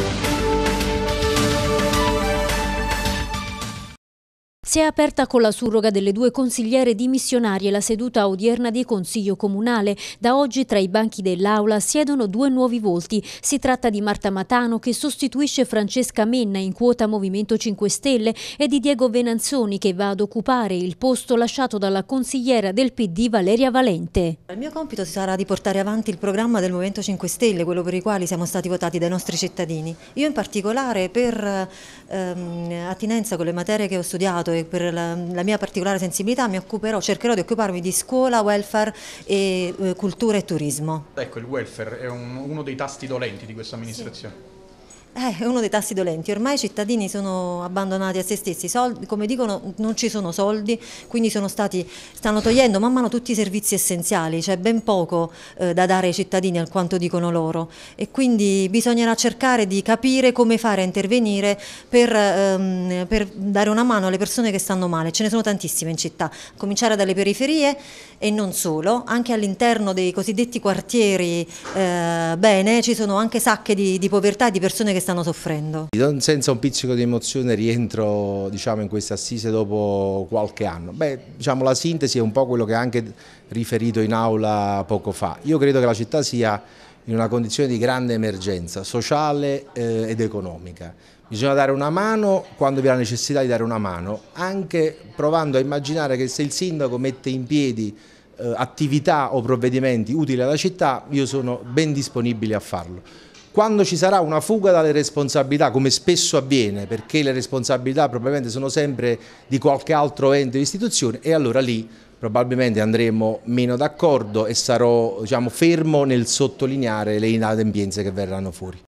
Thank you. Si è aperta con la surroga delle due consigliere dimissionarie la seduta odierna di Consiglio Comunale. Da oggi tra i banchi dell'Aula siedono due nuovi volti. Si tratta di Marta Matano che sostituisce Francesca Menna in quota Movimento 5 Stelle e di Diego Venanzoni che va ad occupare il posto lasciato dalla consigliera del PD Valeria Valente. Il mio compito sarà di portare avanti il programma del Movimento 5 Stelle, quello per il quale siamo stati votati dai nostri cittadini. Io in particolare per ehm, attinenza con le materie che ho studiato per la, la, mia particolare sensibilità mi occuperò, cercherò di occuparmi di scuola, welfare, e, eh, cultura e turismo. Ecco, il welfare è un, uno dei tasti dolenti di questa amministrazione. Sì. Eh, è uno dei tassi dolenti, ormai i cittadini sono abbandonati a se stessi, soldi, come dicono non ci sono soldi, quindi stati, stanno togliendo man mano tutti i servizi essenziali, c'è cioè ben poco eh, da dare ai cittadini al quanto dicono loro e quindi bisognerà cercare di capire come fare a intervenire per, ehm, per dare una mano alle persone che stanno male, ce ne sono tantissime in città, cominciare dalle periferie e non solo, anche all'interno dei cosiddetti quartieri eh, bene ci sono anche sacche di, di povertà e di persone che stanno stanno soffrendo. Senza un pizzico di emozione rientro diciamo, in queste assise dopo qualche anno. Beh, diciamo, la sintesi è un po' quello che ha anche riferito in aula poco fa. Io credo che la città sia in una condizione di grande emergenza sociale eh, ed economica. Bisogna dare una mano quando vi è la necessità di dare una mano, anche provando a immaginare che se il sindaco mette in piedi eh, attività o provvedimenti utili alla città, io sono ben disponibile a farlo quando ci sarà una fuga dalle responsabilità, come spesso avviene, perché le responsabilità probabilmente sono sempre di qualche altro ente o istituzione, e allora lì probabilmente andremo meno d'accordo e sarò diciamo, fermo nel sottolineare le inadempienze che verranno fuori.